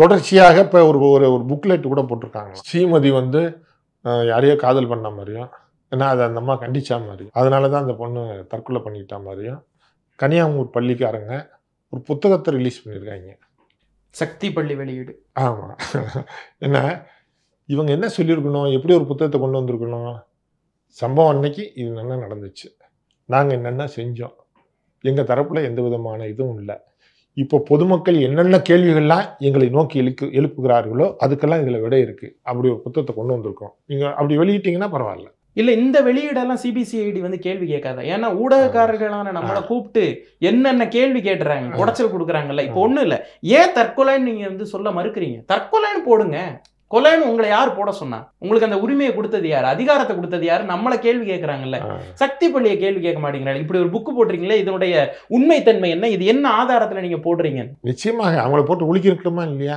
தொடர்ச்சியாக இப்போ ஒரு ஒரு ஒரு புக்லெட் கூட போட்டிருக்காங்க ஸ்ரீமதி வந்து யாரையோ காதல் பண்ண மாதிரியும் ஏன்னா அதை அந்த அம்மா கண்டிச்சா மாதிரி அதனால தான் அந்த பொண்ணு தற்கொலை பண்ணிக்கிட்ட மாதிரியும் கன்னியாகுமூர் பள்ளிக்காரங்க ஒரு புத்தகத்தை ரிலீஸ் பண்ணியிருக்காங்க சக்தி பள்ளி வெளியீடு ஆமாம் என்ன இவங்க என்ன சொல்லியிருக்கணும் எப்படி ஒரு புத்தகத்தை கொண்டு வந்திருக்கணும் சம்பவம் அன்னைக்கு இது என்ன நடந்துச்சு நாங்கள் என்னென்ன செஞ்சோம் எங்கள் தரப்பில் எந்த விதமான இதுவும் இல்லை இப்போ பொதுமக்கள் என்னென்ன கேள்விகள்லாம் எங்களை நோக்கி எழுக்கு எழுப்புகிறார்களோ அதுக்கெல்லாம் இதில் விடை இருக்குது அப்படி ஒரு புத்தகத்தை கொண்டு வந்திருக்கோம் நீங்கள் அப்படி வெளியிட்டீங்கன்னா பரவாயில்ல இல்லை இந்த வெளியீடெல்லாம் சிபிசிஐடி வந்து கேள்வி கேட்காத ஏன்னா ஊடகக்காரர்களான நம்மளை கூப்பிட்டு என்னென்ன கேள்வி கேட்டுறாங்க உடச்சல் கொடுக்குறாங்கல்ல இப்போ ஒன்றும் இல்லை ஏன் தற்கொலைன்னு நீங்கள் வந்து சொல்ல மறுக்கிறீங்க தற்கொலைன்னு போடுங்க கொலைன்னு உங்களை யார் போட சொன்னா உங்களுக்கு அந்த உரிமையை கொடுத்தது யார் அதிகாரத்தை கொடுத்தது யார் நம்மளை கேள்வி கேட்கறாங்கல்ல சக்தி பள்ளியை கேள்வி கேட்க மாட்டேங்கிறாங்க இப்படி ஒரு புக்கு போடுறீங்களே இதனுடைய உண்மைத்தன்மை என்ன இது என்ன ஆதாரத்துல நீங்க போடுறீங்க நிச்சயமாக அவங்கள போட்டு ஒழிக்கிருக்கணுமா இல்லையா